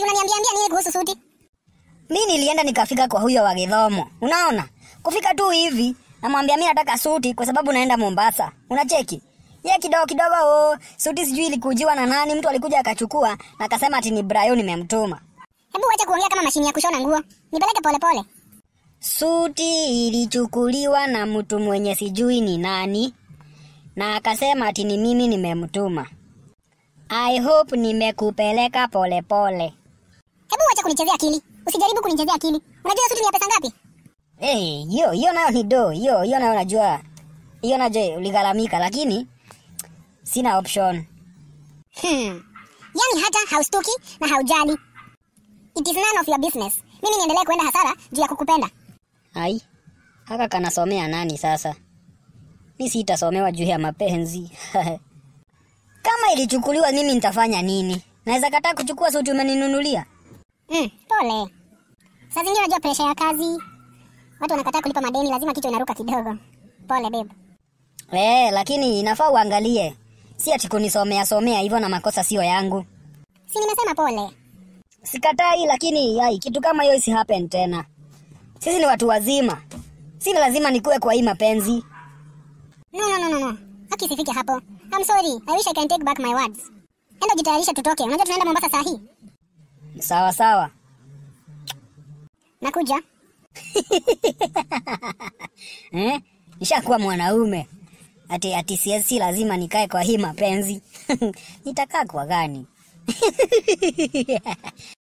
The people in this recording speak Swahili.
suti, unaniambia ambia nini kuhusu suti? Mimi nilienda nikafika kwa huyo wa Githomo. Unaona? Kufika tu hivi namwambia mimi nataka suti kwa sababu naenda Mombasa. Unacheki? Ye kidogo kidogo Oh, suti sijui ilikujiwa na nani, mtu alikuja akachukua na akasema ati ni Brayo nimemtuma. Hebu acha kuongea kama mashini ya kushona nguo. Nipeleke polepole. Suti ilichukuliwa na mtu mwenye sijui ni nani na akasema ati ni mimi nimemtuma. I hope nimekupeleka polepole. Wacha kunichezea akili. Usijaribu kunichezea akili. Unajua suti ni ya pesa ngapi? Eh, hey, hiyo hiyo nayo ni do. Hiyo hiyo nayo unajua. Hiyo na je uligharamika lakini sina option. Hmm. Yaani hata haustuki na haujali. It is none of your business. Mimi niendelee kwenda hasara juu ya kukupenda. Ai. Haka kanasomea nani sasa? Mi sitasomewa juu ya mapenzi. Kama ilichukuliwa mimi nitafanya nini? Naweza kataa kuchukua suti umeninunulia? Mm, pole. Saa zingine unajua pressure ya kazi. Watu wanakataa kulipa madeni, lazima kichwa inaruka kidogo. Pole babe. Eh, lakini inafaa uangalie. Si ati kunisomea somea hivyo na makosa sio yangu. Si nimesema pole. Sikatai lakini yai, kitu kama hiyo isi happen tena. Sisi ni watu wazima. Si lazima nikue kwa hii mapenzi. No, no, no, no, no. Haki sifike hapo. I'm sorry. I wish I can take back my words. Enda jitayarisha tutoke. Unajua tunaenda Mombasa saa hii. Sawa sawa, nakuja. Eh, nishakuwa mwanaume ati ati si lazima nikae kwa hii mapenzi nitakaa kwa gani?